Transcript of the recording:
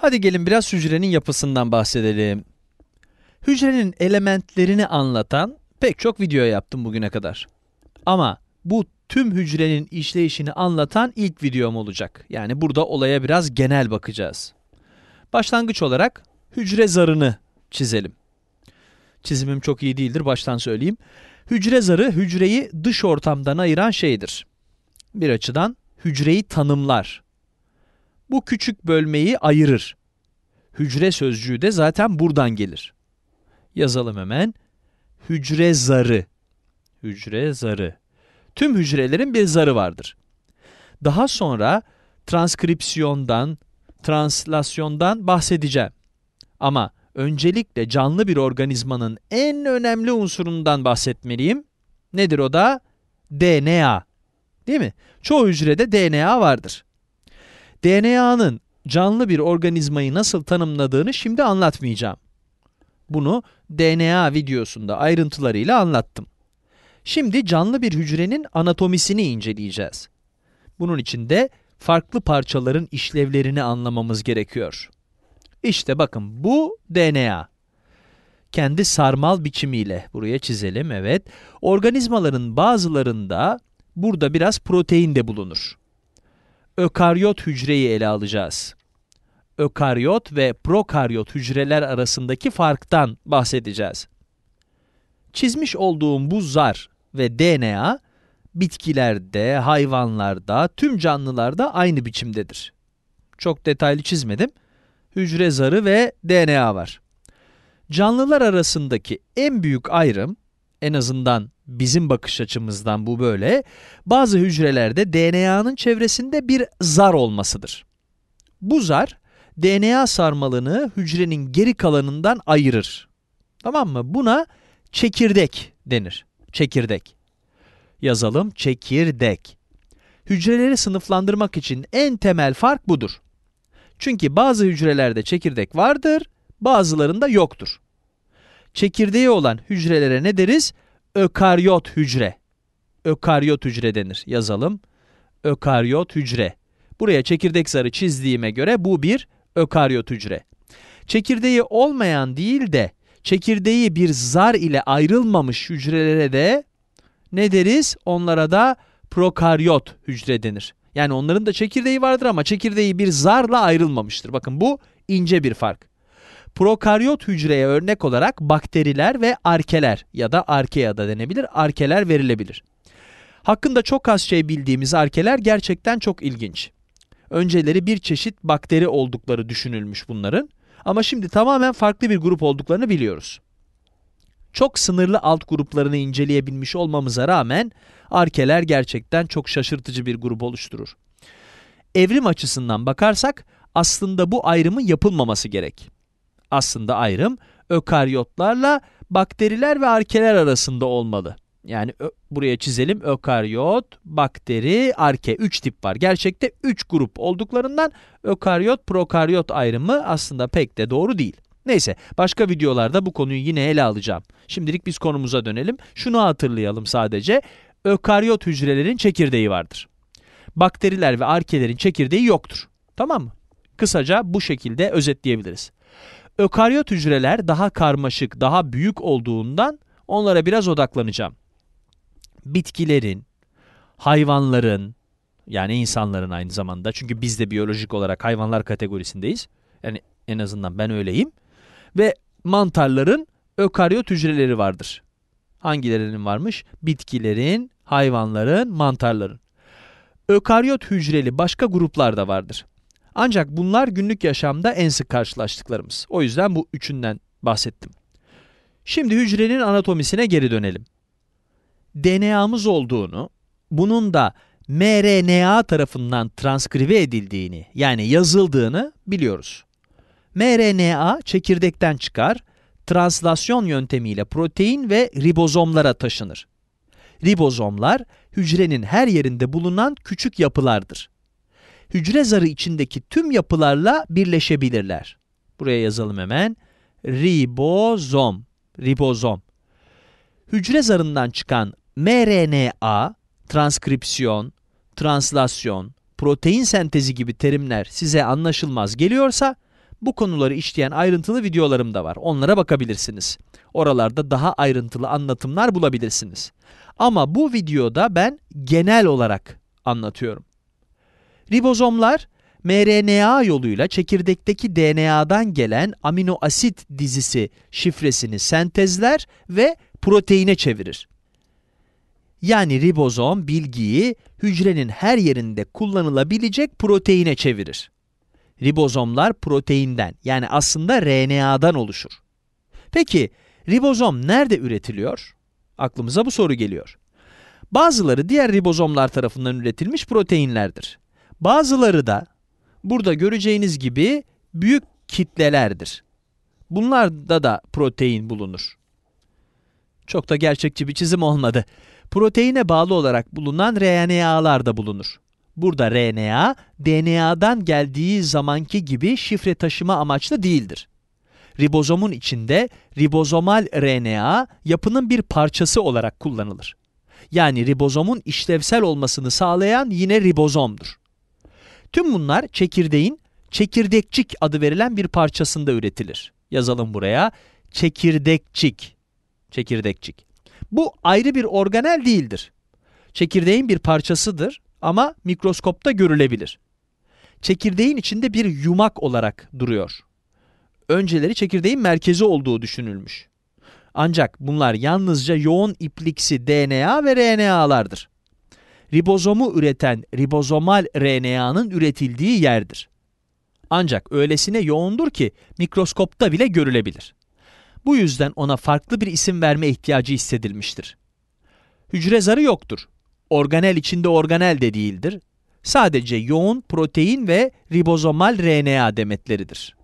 Hadi gelin biraz hücrenin yapısından bahsedelim. Hücrenin elementlerini anlatan pek çok video yaptım bugüne kadar. Ama bu tüm hücrenin işleyişini anlatan ilk videom olacak. Yani burada olaya biraz genel bakacağız. Başlangıç olarak hücre zarını çizelim. Çizimim çok iyi değildir baştan söyleyeyim. Hücre zarı hücreyi dış ortamdan ayıran şeydir. Bir açıdan hücreyi tanımlar bu küçük bölmeyi ayırır. Hücre sözcüğü de zaten buradan gelir. Yazalım hemen. Hücre zarı. Hücre zarı. Tüm hücrelerin bir zarı vardır. Daha sonra transkripsiyondan, translasyondan bahsedeceğim. Ama öncelikle canlı bir organizmanın en önemli unsurundan bahsetmeliyim. Nedir o da? DNA. Değil mi? Çoğu hücrede DNA vardır. DNA'nın canlı bir organizmayı nasıl tanımladığını şimdi anlatmayacağım. Bunu DNA videosunda ayrıntılarıyla anlattım. Şimdi canlı bir hücrenin anatomisini inceleyeceğiz. Bunun için de farklı parçaların işlevlerini anlamamız gerekiyor. İşte bakın bu DNA. Kendi sarmal biçimiyle buraya çizelim evet. Organizmaların bazılarında burada biraz protein de bulunur ökaryot hücreyi ele alacağız. Ökaryot ve prokaryot hücreler arasındaki farktan bahsedeceğiz. Çizmiş olduğum bu zar ve DNA bitkilerde, hayvanlarda, tüm canlılarda aynı biçimdedir. Çok detaylı çizmedim. Hücre zarı ve DNA var. Canlılar arasındaki en büyük ayrım, en azından bizim bakış açımızdan bu böyle, bazı hücrelerde DNA'nın çevresinde bir zar olmasıdır. Bu zar, DNA sarmalını hücrenin geri kalanından ayırır. Tamam mı? Buna çekirdek denir. Çekirdek. Yazalım çekirdek. Hücreleri sınıflandırmak için en temel fark budur. Çünkü bazı hücrelerde çekirdek vardır, bazılarında yoktur. Çekirdeği olan hücrelere ne deriz? ökaryot hücre. Ökaryot hücre denir. Yazalım. Ökaryot hücre. Buraya çekirdek zarı çizdiğime göre bu bir ökaryot hücre. Çekirdeği olmayan değil de çekirdeği bir zar ile ayrılmamış hücrelere de ne deriz? Onlara da prokaryot hücre denir. Yani onların da çekirdeği vardır ama çekirdeği bir zarla ayrılmamıştır. Bakın bu ince bir fark. Prokaryot hücreye örnek olarak bakteriler ve arkeler ya da arkeya da denebilir, arkeler verilebilir. Hakkında çok az şey bildiğimiz arkeler gerçekten çok ilginç. Önceleri bir çeşit bakteri oldukları düşünülmüş bunların ama şimdi tamamen farklı bir grup olduklarını biliyoruz. Çok sınırlı alt gruplarını inceleyebilmiş olmamıza rağmen arkeler gerçekten çok şaşırtıcı bir grup oluşturur. Evrim açısından bakarsak aslında bu ayrımın yapılmaması gerek. Aslında ayrım ökaryotlarla bakteriler ve arkeler arasında olmalı. Yani buraya çizelim ökaryot, bakteri, arke 3 tip var. Gerçekte 3 grup olduklarından ökaryot, prokaryot ayrımı aslında pek de doğru değil. Neyse başka videolarda bu konuyu yine ele alacağım. Şimdilik biz konumuza dönelim. Şunu hatırlayalım sadece. Ökaryot hücrelerin çekirdeği vardır. Bakteriler ve arkelerin çekirdeği yoktur. Tamam mı? Kısaca bu şekilde özetleyebiliriz. Ökaryot hücreler daha karmaşık, daha büyük olduğundan onlara biraz odaklanacağım. Bitkilerin, hayvanların, yani insanların aynı zamanda çünkü biz de biyolojik olarak hayvanlar kategorisindeyiz. Yani en azından ben öyleyim. Ve mantarların ökaryot hücreleri vardır. Hangilerinin varmış? Bitkilerin, hayvanların, mantarların. Ökaryot hücreli başka gruplar da vardır. Ancak bunlar günlük yaşamda en sık karşılaştıklarımız. O yüzden bu üçünden bahsettim. Şimdi hücrenin anatomisine geri dönelim. DNA'mız olduğunu, bunun da mRNA tarafından transkribe edildiğini yani yazıldığını biliyoruz. mRNA çekirdekten çıkar, translasyon yöntemiyle protein ve ribozomlara taşınır. Ribozomlar hücrenin her yerinde bulunan küçük yapılardır hücre zarı içindeki tüm yapılarla birleşebilirler. Buraya yazalım hemen. Ribozom. Ribozom. Hücre zarından çıkan mRNA, transkripsiyon, translasyon, protein sentezi gibi terimler size anlaşılmaz geliyorsa, bu konuları işleyen ayrıntılı videolarım da var. Onlara bakabilirsiniz. Oralarda daha ayrıntılı anlatımlar bulabilirsiniz. Ama bu videoda ben genel olarak anlatıyorum. Ribozomlar mRNA yoluyla çekirdekteki DNA'dan gelen amino asit dizisi şifresini sentezler ve proteine çevirir. Yani ribozom bilgiyi hücrenin her yerinde kullanılabilecek proteine çevirir. Ribozomlar proteinden yani aslında RNA'dan oluşur. Peki ribozom nerede üretiliyor? Aklımıza bu soru geliyor. Bazıları diğer ribozomlar tarafından üretilmiş proteinlerdir. Bazıları da burada göreceğiniz gibi büyük kitlelerdir. Bunlarda da protein bulunur. Çok da gerçekçi bir çizim olmadı. Proteine bağlı olarak bulunan RNA'lar da bulunur. Burada RNA, DNA'dan geldiği zamanki gibi şifre taşıma amaçlı değildir. Ribozomun içinde ribozomal RNA yapının bir parçası olarak kullanılır. Yani ribozomun işlevsel olmasını sağlayan yine ribozomdur. Tüm bunlar çekirdeğin çekirdekçik adı verilen bir parçasında üretilir. Yazalım buraya çekirdekçik. Çekirdekçik. Bu ayrı bir organel değildir. Çekirdeğin bir parçasıdır ama mikroskopta görülebilir. Çekirdeğin içinde bir yumak olarak duruyor. Önceleri çekirdeğin merkezi olduğu düşünülmüş. Ancak bunlar yalnızca yoğun ipliksi DNA ve RNA'lardır ribozomu üreten ribozomal RNA'nın üretildiği yerdir. Ancak öylesine yoğundur ki mikroskopta bile görülebilir. Bu yüzden ona farklı bir isim verme ihtiyacı hissedilmiştir. Hücre zarı yoktur. Organel içinde organel de değildir. Sadece yoğun protein ve ribozomal RNA demetleridir.